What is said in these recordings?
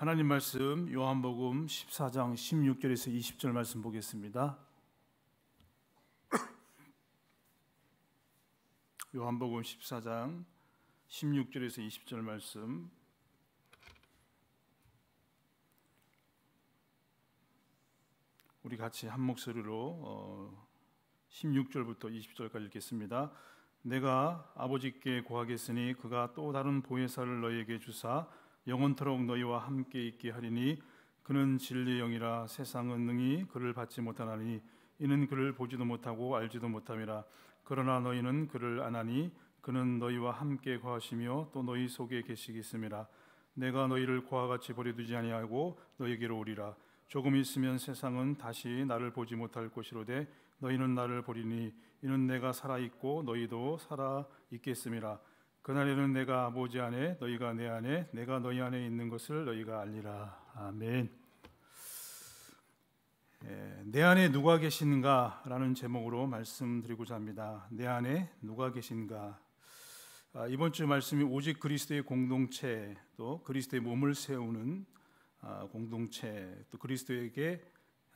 하나님 말씀 요한복음 14장 16절에서 20절 말씀 보겠습니다. 요한복음 14장 16절에서 20절 말씀 우리 같이 한 목소리로 16절부터 어, 20절까지 읽겠습니다. 내가 아버지께 구하겠으니 그가 또 다른 보혜사를 너희에게 주사 영원토록 너희와 함께 있게 하리니 그는 진리 영이라 세상은 능히 그를 받지 못하나니 이는 그를 보지도 못하고 알지도 못함이라 그러나 너희는 그를 안하니 그는 너희와 함께 거하시며 또 너희 속에 계시겠음이라 내가 너희를 고와 같이 버려두지 아니하고 너희에게로 오리라 조금 있으면 세상은 다시 나를 보지 못할 것이로되 너희는 나를 보리니 이는 내가 살아 있고 너희도 살아 있겠음이라 그날에는 내가 모지 안에 너희가 내 안에 내가 너희 안에 있는 것을 너희가 알리라 아멘. 예, 내 안에 누가 계신가라는 제목으로 말씀드리고자 합니다. 내 안에 누가 계신가? 아, 이번 주 말씀이 오직 그리스도의 공동체 또 그리스도의 몸을 세우는 아, 공동체 또 그리스도에게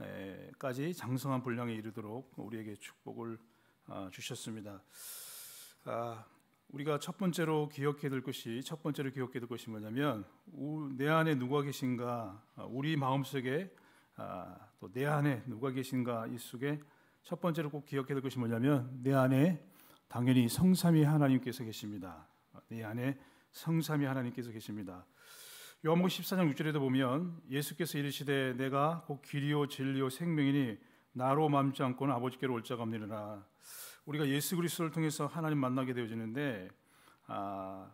에, 까지 장성한 분량에 이르도록 우리에게 축복을 아, 주셨습니다. 아, 우리가 첫 번째로 기억해야 될 것이 첫 번째로 기억해야 될 것이 뭐냐면 내 안에 누가 계신가 아, 우리 마음속에 아, 또내 안에 누가 계신가 이 속에 첫 번째로 꼭 기억해야 될 것이 뭐냐면 내 안에 당연히 성삼위 하나님께서 계십니다. 아, 내 안에 성삼위 하나님께서 계십니다. 요한복음 14장 6절에도 보면 예수께서 이르시되 내가 곧 길이요 진리요 생명이니 나로 맘지 않고는 아버지께로 올 자가 없느니라. 우리가 예수 그리스도를 통해서 하나님 만나게 되어지는데 아,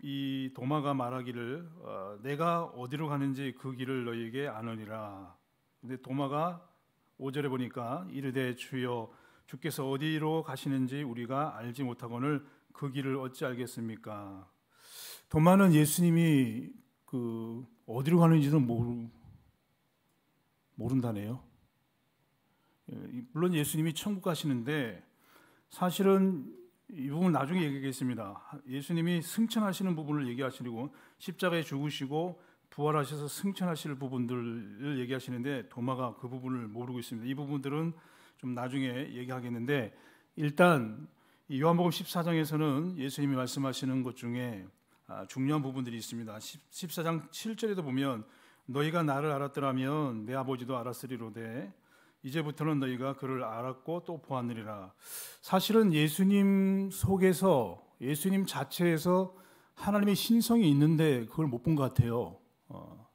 이 도마가 말하기를 어, 내가 어디로 가는지 그 길을 너희에게 아느니라. 근데 도마가 5절에 보니까 이르되 주여 주께서 어디로 가시는지 우리가 알지 못하거늘 그 길을 어찌 알겠습니까? 도마는 예수님이 그 어디로 가는지도 모르, 모른다네요. 예, 물론 예수님이 천국 가시는데 사실은 이 부분 나중에 얘기하겠습니다. 예수님이 승천하시는 부분을 얘기하시고 십자가에 죽으시고 부활하셔서 승천하실 부분들을 얘기하시는데 도마가 그 부분을 모르고 있습니다. 이 부분들은 좀 나중에 얘기하겠는데 일단 요한복음 14장에서는 예수님이 말씀하시는 것 중에 아, 중요한 부분들이 있습니다. 14장 7절에도 보면 너희가 나를 알았더라면 내 아버지도 알았으리로되 이제부터는 너희가 그를 알았고 또보았느리라 사실은 예수님 속에서 예수님 자체에서 하나님의 신성이 있는데 그걸 못 본 것 같아요. 어,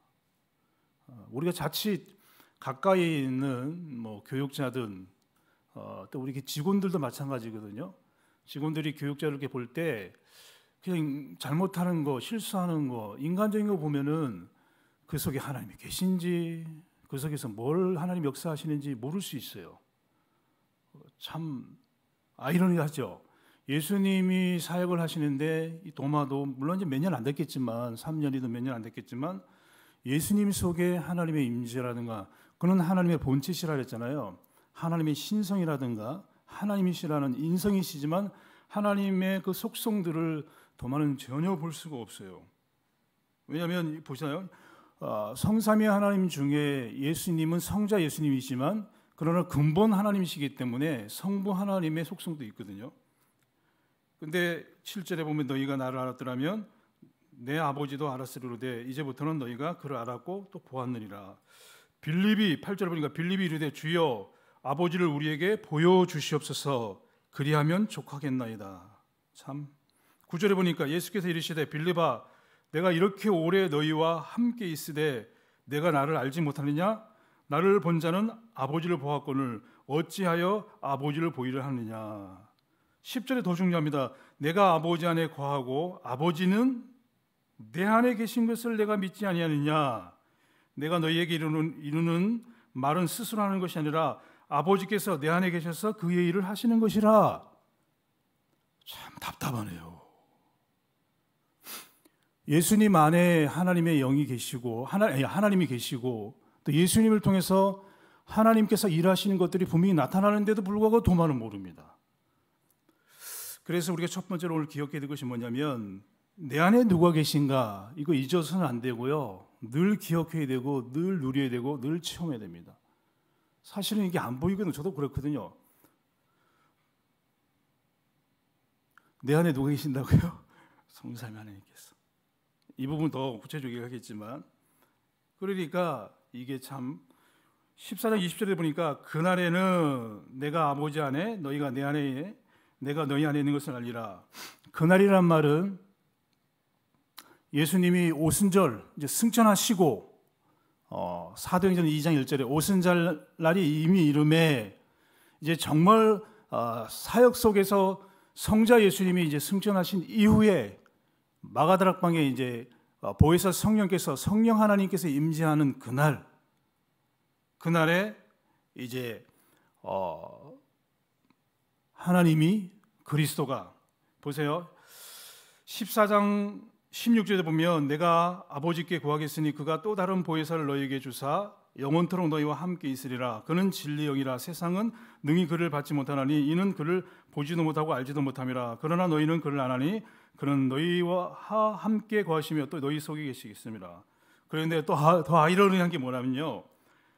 어, 우리가 자칫 가까이 있는 뭐 교육자든 어, 또 우리 직원들도 마찬가지거든요. 직원들이 교육자를 이렇게 볼때 그냥 잘못하는 거, 실수하는 거, 인간적인 거 보면은 그 속에 하나님이 계신지 그 속에서 뭘 하나님 역사하시는지 모를 수 있어요. 참 아이러니하죠. 예수님이 사역을 하시는데 이 도마도 물론 이제 몇 년 안 됐겠지만 3년이든 몇 년 안 됐겠지만 예수님 속에 하나님의 임재라든가 그는 하나님의 본체시라 그잖아요 하나님의 신성이라든가 하나님이시라는 인성이시지만 하나님의 그 속성들을 도마는 전혀 볼 수가 없어요. 왜냐하면 보시나요? 어, 성삼위 하나님 중에 예수님은 성자 예수님이지만 그러나 근본 하나님이시기 때문에 성부 하나님의 속성도 있거든요. 근데 7절에 보면 너희가 나를 알았더라면 내 아버지도 알았으리로되 이제부터는 너희가 그를 알았고 또 보았느니라. 빌립이 8절에 보니까 빌립이 이르되 주여 아버지를 우리에게 보여 주시옵소서 그리하면 족하겠나이다. 참 9절에 보니까 예수께서 이르시되 빌립아 내가 이렇게 오래 너희와 함께 있으되 내가 나를 알지 못하느냐? 나를 본 자는 아버지를 보았거늘 어찌하여 아버지를 보이려 하느냐? 10절이 더 중요합니다. 내가 아버지 안에 거하고 아버지는 내 안에 계신 것을 내가 믿지 아니하느냐? 내가 너희에게 이루는, 이루는 말은 스스로 하는 것이 아니라 아버지께서 내 안에 계셔서 그의 일을 하시는 것이라. 참 답답하네요. 예수님 안에 하나님의 영이 계시고 하나, 하나님이 계시고 또 예수님을 통해서 하나님께서 일하시는 것들이 분명히 나타나는데도 불구하고 도마는 모릅니다. 그래서 우리가 첫 번째로 오늘 기억해야 될 것이 뭐냐면 내 안에 누가 계신가 이거 잊어서는 안 되고요. 늘 기억해야 되고 늘 누려야 되고 늘 체험해야 됩니다. 사실은 이게 안 보이거든요. 저도 그렇거든요. 내 안에 누가 계신다고요? 성삼위 하나님께서. 이 부분 더 구체적이게 하겠지만 그러니까 이게 참 14장 20절에 보니까 그날에는 내가 아버지 안에 너희가 내 안에 내가 너희 안에 있는 것을 알리라. 그날이란 말은 예수님이 오순절 이제 승천하시고 어, 사도행전 2장 1절에 오순절 날이 이미 이름에 이제 정말 어, 사역 속에서 성자 예수님이 이제 승천하신 이후에 마가드락방에 이제 어, 보혜사 성령께서 성령 하나님께서 임재하는 그날 그날에 이제 어, 하나님이 그리스도가 보세요. 14장 16절에 보면 내가 아버지께 구하겠으니 그가 또 다른 보혜사를 너희에게 주사 영원토록 너희와 함께 있으리라 그는 진리 영이라 세상은 능히 그를 받지 못하나니 이는 그를 보지도 못하고 알지도 못함이라 그러나 너희는 그를 안하니 그는 너희와 함께 거하시며 또 너희 속에 계시겠습니다. 그런데 또더 아이러니한 게 뭐냐면요.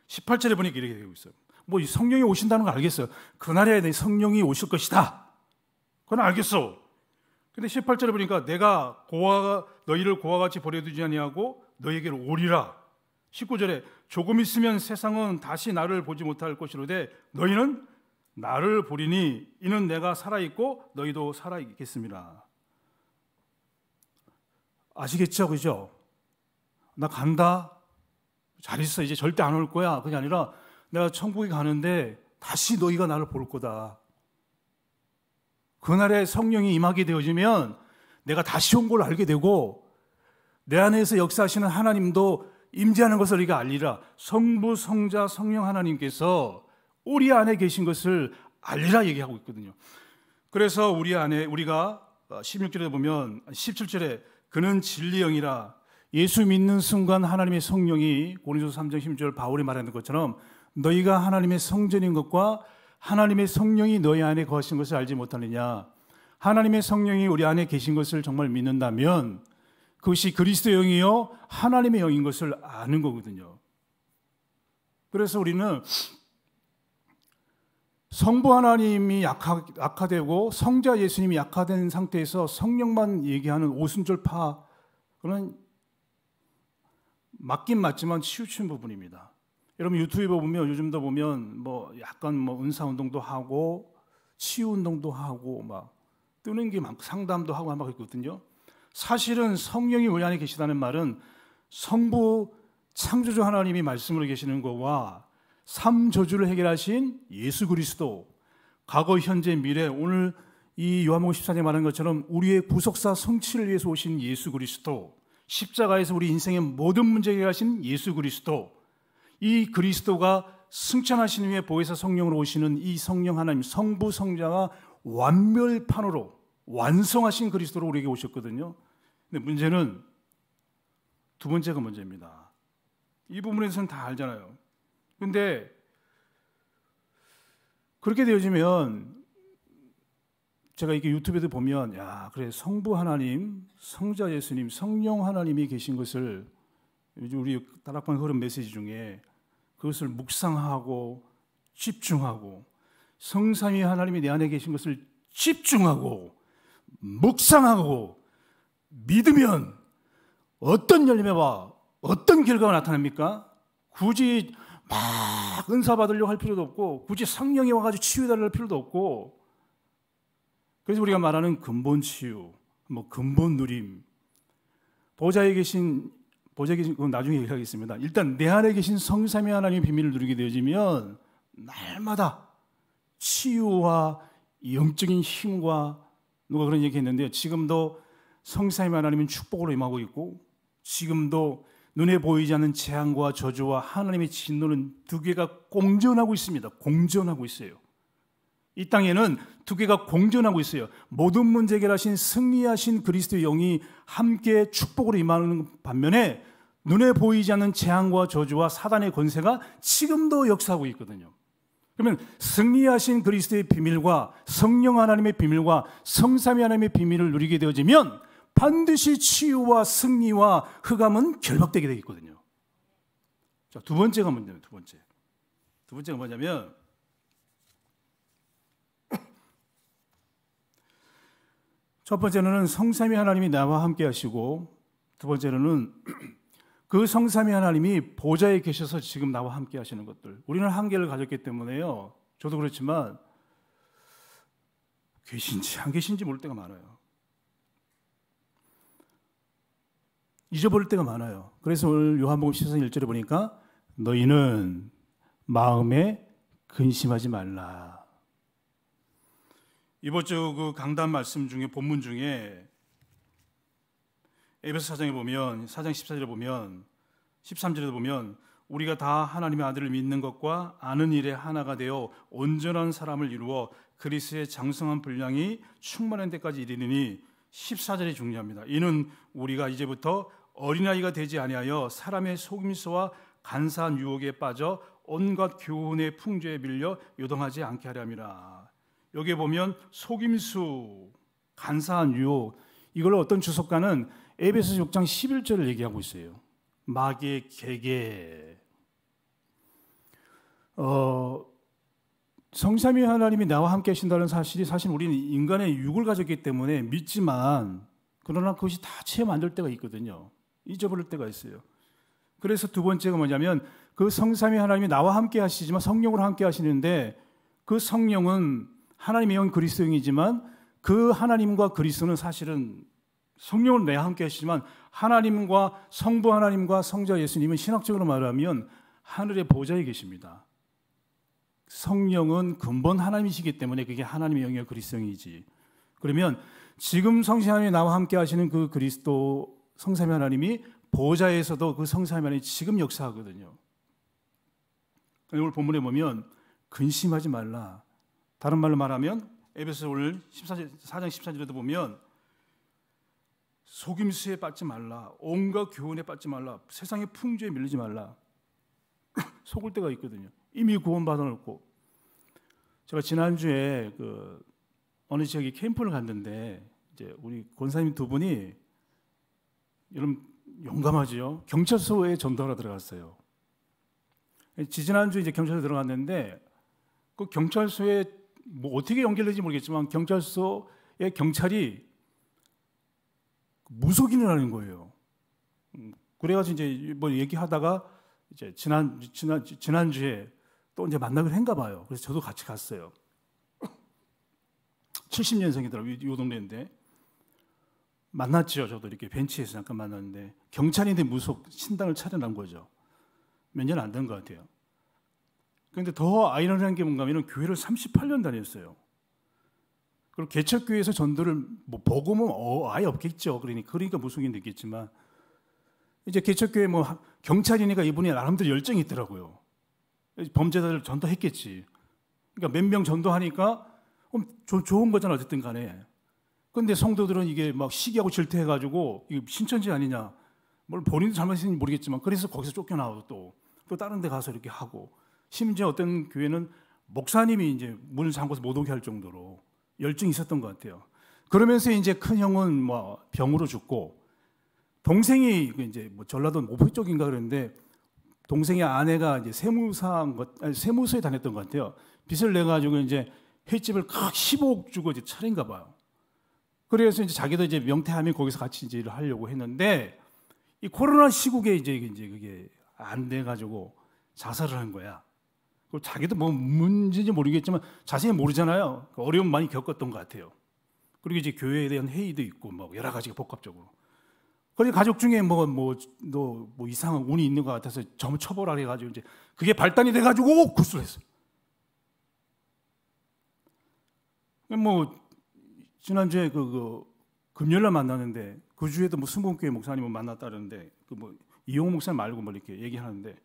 18절에 보니까 이렇게 되고 있어요. 뭐 성령이 오신다는 걸 알겠어요. 그날에 내 성령이 오실 것이다. 그건 알겠어. 근데 18절에 보니까 내가 고아 너희를 고아 같이 버려두지 아니하고 너희에게로 오리라. 19절에 조금 있으면 세상은 다시 나를 보지 못할 것이로되 너희는 나를 보리니 이는 내가 살아 있고 너희도 살아 있겠습니다. 아시겠죠? 그죠? 나 간다. 잘 있어. 이제 절대 안 올 거야. 그게 아니라 내가 천국에 가는데 다시 너희가 나를 볼 거다. 그날에 성령이 임하게 되어지면 내가 다시 온 걸 알게 되고 내 안에서 역사하시는 하나님도 임재하는 것을 우리가 알리라. 성부, 성자, 성령 하나님께서 우리 안에 계신 것을 알리라 얘기하고 있거든요. 그래서 우리 안에 우리가 16절에 보면 17절에 그는 진리형이라 예수 믿는 순간 하나님의 성령이 고린도 3장 16절 바울이 말하는 것처럼 너희가 하나님의 성전인 것과 하나님의 성령이 너희 안에 거하신 것을 알지 못하느냐 하나님의 성령이 우리 안에 계신 것을 정말 믿는다면 그것이 그리스도의 영이요 하나님의 영인 것을 아는 거거든요. 그래서 우리는 성부 하나님이 약하, 약화되고 성자 예수님이 약화된 상태에서 성령만 얘기하는 오순절파 그는 맞긴 맞지만 치우친 부분입니다. 여러분 유튜브 보면 요즘도 보면 뭐 약간 뭐 은사 운동도 하고 치유 운동도 하고 막 뜨는 게많 상담도 하고 막 있거든요. 사실은 성령이 우리 안에 계시다는 말은 성부 창조주 하나님이 말씀으로 계시는 거와 삼저주를 해결하신 예수 그리스도 과거, 현재, 미래 오늘 이 요한복음 14장에 말한 것처럼 우리의 구속사 성취를 위해서 오신 예수 그리스도 십자가에서 우리 인생의 모든 문제 해결하신 예수 그리스도 이 그리스도가 승천하신 후에 보혜사 성령으로 오시는 이 성령 하나님 성부 성자가 완멸판으로 완성하신 그리스도로 우리에게 오셨거든요. 근데 문제는 두 번째가 문제입니다. 이 부분에서는 다 알잖아요. 근데 그렇게 되어지면 제가 이게 유튜브에도 보면 야 그래 성부 하나님, 성자 예수님, 성령 하나님이 계신 것을 요즘 우리 다락방 에 흐름 메시지 중에 그것을 묵상하고 집중하고 성삼위 하나님이 내 안에 계신 것을 집중하고 묵상하고 믿으면 어떤 열매와 어떤 결과가 나타납니까? 굳이 막 은사 받으려고 할 필요도 없고 굳이 성령이 와가지고 치유해달라할 필요도 없고 그래서 우리가 말하는 근본 치유, 뭐 근본 누림, 보좌에 계신 보좌에 계신 그건 나중에 얘기하겠습니다. 일단 내 안에 계신 성삼위 하나님의 비밀을 누리게 되어지면 날마다 치유와 영적인 힘과 누가 그런 얘기했는데 요 지금도 성삼위 하나님은 축복으로 임하고 있고 지금도 눈에 보이지 않는 재앙과 저주와 하나님의 진노는 두 개가 공존하고 있습니다. 공존하고 있어요. 이 땅에는 두 개가 공존하고 있어요. 모든 문제 해결하신 승리하신 그리스도의 영이 함께 축복으로 임하는 반면에 눈에 보이지 않는 재앙과 저주와 사단의 권세가 지금도 역사하고 있거든요. 그러면 승리하신 그리스도의 비밀과 성령 하나님의 비밀과 성삼위 하나님의 비밀을 누리게 되어지면 반드시 치유와 승리와 흑암은 결박되게 되어 있거든요. 자, 두 번째가 뭐냐면 두 번째. 두 번째가 뭐냐면 첫 번째는 로 성삼위 하나님이 나와 함께 하시고 두 번째로는 그 성삼위 하나님이 보좌에 계셔서 지금 나와 함께 하시는 것들. 우리는 한계를 가졌기 때문에요. 저도 그렇지만 계신지 안 계신지 모를 때가 많아요. 잊어버릴 때가 많아요. 그래서 오늘 요한복음 1 3장 1절에 보니까 너희는 마음에 근심하지 말라. 이번 주 그 강단 말씀 중에 본문 중에 에베소 사장에 보면 사장 14절에 보면 13절에 보면 우리가 다 하나님의 아들을 믿는 것과 아는 일에 하나가 되어 온전한 사람을 이루어 그리스의 장성한 분량이 충만한 데까지 이르니 14절이 중요합니다. 이는 우리가 이제부터 어린아이가 되지 아니하여 사람의 속임수와 간사한 유혹에 빠져 온갖 교훈의 풍조에 밀려 요동하지 않게 하려함이라. 여기에 보면 속임수, 간사한 유혹 이걸 어떤 주석가는 에베소 6장 11절을 얘기하고 있어요. 마귀의 계계. 어, 성삼위 하나님이 나와 함께 하신다는 사실이 사실 우리는 인간의 육을 가졌기 때문에 믿지만 그러나 그것이 다 체험 안될 때가 있거든요. 잊어버릴 때가 있어요. 그래서 두 번째가 뭐냐면 그 성삼위 하나님이 나와 함께 하시지만 성령으로 함께 하시는데 그 성령은 하나님의 영그리스도이지만그 하나님과 그리스도는 사실은 성령을 내 함께 하시지만 하나님과 성부 하나님과 성자 예수님은 신학적으로 말하면 하늘의 보좌에 계십니다. 성령은 근본 하나님이시기 때문에 그게 하나님의 영역 그리스도이지. 그러면 지금 성신 하나님 나와 함께 하시는 그 그리스도 성삼위 하나님이 보좌에서도 그 성삼위 하나님이 지금 역사하거든요. 그러니까 오늘 본문에 보면 근심하지 말라. 다른 말로 말하면 에베소 오늘 14장 14절에도 보면 속임수에 빠지 말라. 온갖 교훈에 빠지 말라. 세상의 풍조에 밀리지 말라. 속을 때가 있거든요. 이미 구원받아 놓고 제가 지난주에 그 어느 지역에 캠프를 갔는데 이제 우리 권사님 두 분이 여러분 용감하지요? 경찰서에 전달하러 들어갔어요. 지지난주 이제 경찰서 들어갔는데 그 경찰서에 뭐 어떻게 연결되지 모르겠지만 경찰서에 경찰이 무속인을 하는 거예요. 그래가지고 이제 뭐 얘기하다가 이제 지난 지난 지난주에 또 이제 만나기로 했가 봐요. 그래서 저도 같이 갔어요. 70년생이더라고요. 이 동네인데. 만났죠. 저도 이렇게 벤치에서 잠깐 만났는데 경찰인데 무속 신당을 차려난 거죠. 몇 년 안 된 것 같아요. 그런데 더 아이러니한 게 뭔가 하면 교회를 38년 다녔어요. 그리고 개척교회에서 전도를 뭐 복음은 어, 아예 없겠죠. 그러니 그러니까 무속인 됐겠지만 이제 개척교회 뭐 경찰이니까 이분이 나름대로 열정이 있더라고요. 범죄자들 전도했겠지. 그러니까 몇 명 전도하니까 좋은 거잖아 어쨌든 간에. 근데 성도들은 이게 막 시기하고 질투해가지고 이 신천지 아니냐. 뭘 본인도 잘못했는지 모르겠지만 그래서 거기서 쫓겨나고 또, 또 다른 데 가서 이렇게 하고 심지어 어떤 교회는 목사님이 이제 문을 잠궈서 못 오게 할 정도로 열정이 있었던 것 같아요. 그러면서 이제 큰 형은 뭐 병으로 죽고 동생이 그 이제 뭐 전라도 모포 쪽인가 그랬는데 동생의 아내가 이제 세무사인 것, 아니, 세무서에 다녔던 것 같아요. 빚을 내가지고 이제 횟집을 각 15억 주고 이제 차린가 봐요. 그래서 이제 자기도 이제 명태함이 거기서 같이 이제 일을 하려고 했는데 이 코로나 시국에 이제 이제 그게 안 돼 가지고 자살을 한 거야. 그 자기도 뭐 문제인지 모르겠지만 자신이 모르잖아요. 그러니까 어려움 많이 겪었던 것 같아요. 그리고 이제 교회에 대한 회의도 있고 뭐 여러 가지가 복합적으로. 그리고 가족 중에 뭐 뭐너뭐 뭐 이상한 운이 있는 것 같아서 점처벌하해 가지고 이제 그게 발단이 돼 가지고 구술했어요. 뭐 지난주에 그, 그 금요일날 만났는데그 주에도 뭐 순봉교회 목사님을 뭐 만났다는데 그뭐 이용 목사님 말고 뭐 이렇게 얘기하는데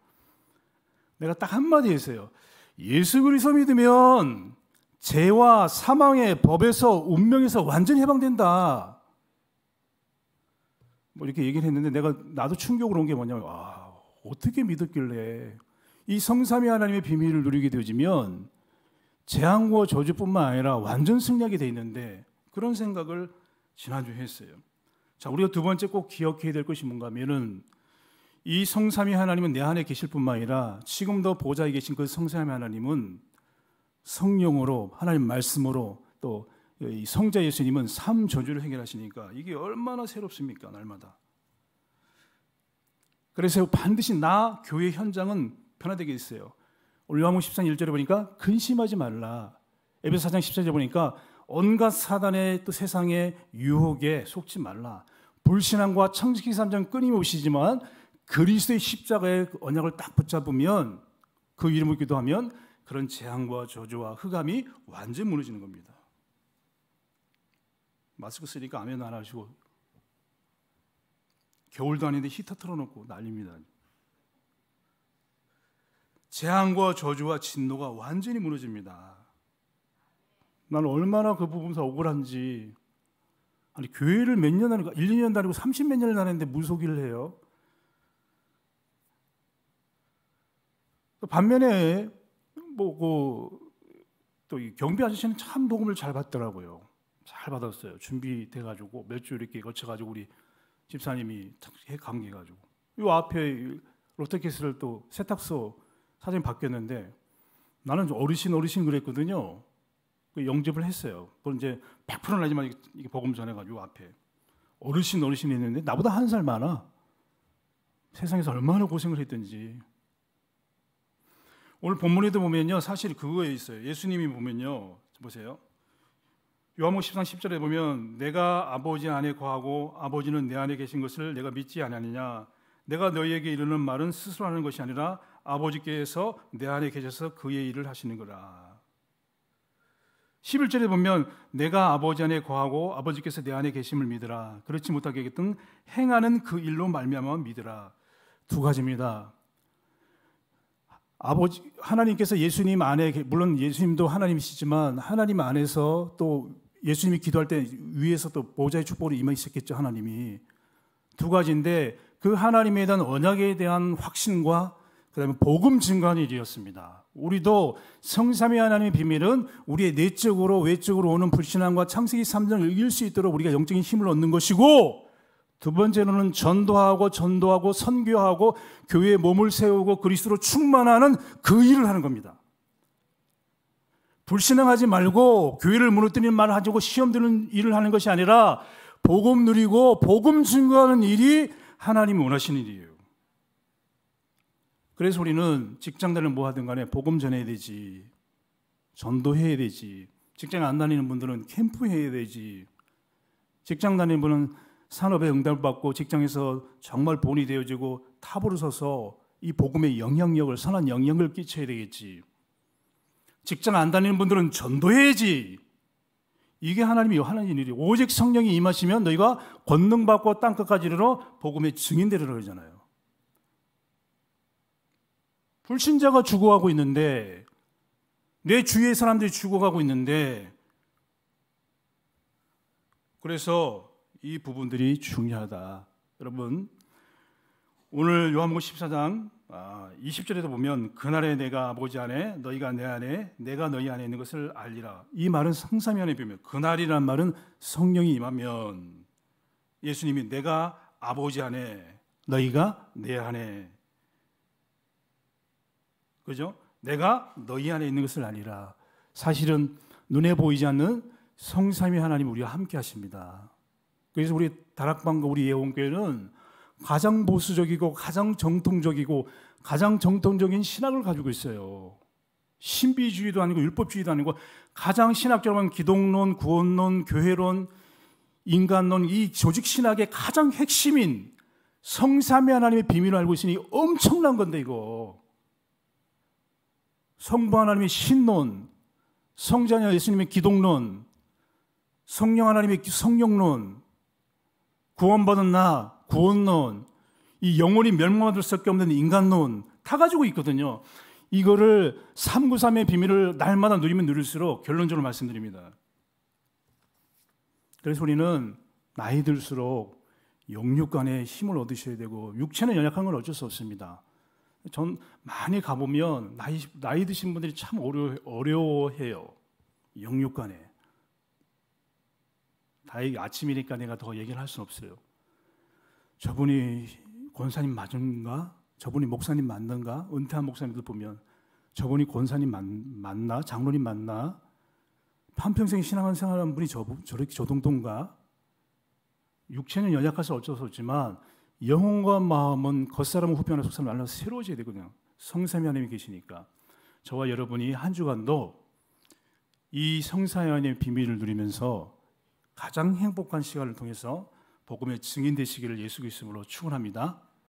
내가 딱 한마디 했어요. 예수 그리스도 믿으면 죄와 사망의 법에서 운명에서 완전히 해방된다. 뭐 이렇게 얘기를 했는데 내가 나도 충격을 온게 뭐냐면 아 어떻게 믿었길래 이 성삼위 하나님의 비밀을 누리게 되어지면 재앙과 저주뿐만 아니라 완전 승리하게 돼 있는데 그런 생각을 지난주에 했어요. 자, 우리가 두 번째 꼭 기억해야 될 것이 뭔가 면은이 성삼위 하나님은 내 안에 계실 뿐만 아니라 지금도 보좌에 계신 그 성삼위 하나님은 성령으로 하나님 말씀으로 또 성자 예수님은 삶 저주를 해결하시니까 이게 얼마나 새롭습니까 날마다. 그래서 반드시 나 교회 현장은 변화되게 있어요. 올라오 13장 1절에 보니까 근심하지 말라. 에베소 4장 14절에 보니까 온갖 사단의 또 세상의 유혹에 속지 말라. 불신앙과 창세기 3장 끊임없이지만 그리스의 십자가의 그 언약을 딱 붙잡으면 그 이름을 기도하면 그런 재앙과 저주와 흑암이 완전히 무너지는 겁니다. 마스크 쓰니까 아멘 안 하시고 겨울도 아닌데 히터 틀어놓고 난립니다. 재앙과 저주와 진노가 완전히 무너집니다. 나는 얼마나 그 부분에서 억울한지 아니 교회를 몇 년 다니고 1, 2년 다니고 30몇 년을 다녔는데 무속기를 해요. 반면에 뭐또 그, 이 경비 아저씨는 참 복음을 잘 받더라고요. 잘 받았어요. 준비돼 가지고 몇 주 이렇게 거쳐 가지고 우리 집사님이 해강해 가지고 요 앞에 롯데캐슬을 또 세탁소 사진 바뀌었는데 나는 어르신 어르신 그랬거든요. 그 영접을 했어요. 그걸 이제 100%는 아니지만 이게 복음 전해가지고 앞에 어르신 어르신이 있는데 나보다 한 살 많아. 세상에서 얼마나 고생을 했든지. 오늘 본문에도 보면요. 사실 그거에 있어요. 예수님이 보면요. 보세요. 요한복 13, 10절에 보면 내가 아버지 안에 거하고 아버지는 내 안에 계신 것을 내가 믿지 아느냐 내가 너희에게 이르는 말은 스스로 하는 것이 아니라 아버지께서 내 안에 계셔서 그의 일을 하시는 거라 11절에 보면 내가 아버지 안에 거하고 아버지께서 내 안에 계심을 믿으라. 그렇지 못하게 하던 행하는 그 일로 말미암아 믿으라. 두 가지입니다. 아버지 하나님께서 예수님 안에 물론 예수님도 하나님이시지만 하나님 안에서 또 예수님이 기도할 때 위에서 또 보좌의 축복이 임해 있겠죠 하나님이 두 가지인데 그 하나님에 대한 언약에 대한 확신과 그다음에 복음 증거하 일이었습니다. 우리도 성삼위 하나님의 비밀은 우리의 내적으로 외적으로 오는 불신앙과 창세기 3장을 이길 수 있도록 우리가 영적인 힘을 얻는 것이고 두 번째로는 전도하고 전도하고 선교하고 교회에 몸을 세우고 그리스도로 충만하는 그 일을 하는 겁니다. 불신앙하지 말고 교회를 무너뜨리는 말을 하고 시험 드는 일을 하는 것이 아니라 복음 누리고 복음 증거하는 일이 하나님이 원하시는 일이에요. 그래서 우리는 직장 다니는 뭐 하든 간에 복음 전해야 되지. 전도해야 되지. 직장 안 다니는 분들은 캠프 해야 되지. 직장 다니는 분은 산업에 응답을 받고 직장에서 정말 본이 되어지고 탑으로 서서 이 복음의 영향력을 선한 영향을 끼쳐야 되겠지. 직장 안 다니는 분들은 전도해야지. 이게 하나님이 하나님 일이 오직 성령이 임하시면 너희가 권능 받고 땅 끝까지 이르러 복음의 증인 되리라 그러잖아요. 불신자가 죽어가고 있는데 내 주위의 사람들이 죽어가고 있는데 그래서 이 부분들이 중요하다. 여러분 오늘 요한복음 14장 20절에도 아, 보면 그날에 내가 아버지 안에 너희가 내 안에 내가 너희 안에 있는 것을 알리라. 이 말은 성삼위 안에 비면 그날이란 말은 성령이 임하면 예수님이 내가 아버지 안에 너희가 내 안에 그죠? 내가 너희 안에 있는 것을 아니라 사실은 눈에 보이지 않는 성삼위 하나님 우리와 함께 하십니다. 그래서 우리 다락방과 우리 예원교회는 가장 보수적이고 가장 정통적이고 가장 정통적인 신학을 가지고 있어요. 신비주의도 아니고 율법주의도 아니고 가장 신학적으로 기독론, 구원론, 교회론, 인간론 이 조직 신학의 가장 핵심인 성삼위 하나님의 비밀을 알고 있으니 엄청난 건데 이거 성부 하나님의 신론, 성자녀 예수님의 기독론, 성령 하나님의 성령론, 구원받은 나, 구원론, 이 영혼이 멸망받을 수밖에 없는 인간론 다 가지고 있거든요. 이거를 393의 비밀을 날마다 누리면 누릴수록 결론적으로 말씀드립니다. 그래서 우리는 나이 들수록 영육간에 힘을 얻으셔야 되고 육체는 연약한 건 어쩔 수 없습니다. 전 많이 가보면 나이, 나이 드신 분들이 참 어려, 어려워해요. 영육 간에. 다행히 아침이니까 내가 더 얘기를 할 수는 없어요. 저분이 권사님 맞은가? 저분이 목사님 맞는가? 은퇴한 목사님들 보면 저분이 권사님 맞, 맞나? 장로님 맞나? 한평생 신앙을 생활한 분이 저, 저렇게 저동동가? 육체는 연약해서 어쩔 수 없지만 영혼과 마음은 겉사람 후편과 속사람 날라 새로워져야 되거든요. 성삼위 하나님이 계시니까 저와 여러분이 한 주간도 이 성삼위 하나님의 비밀을 누리면서 가장 행복한 시간을 통해서 복음의 증인 되시기를 예수 그리스도로 축원합니다.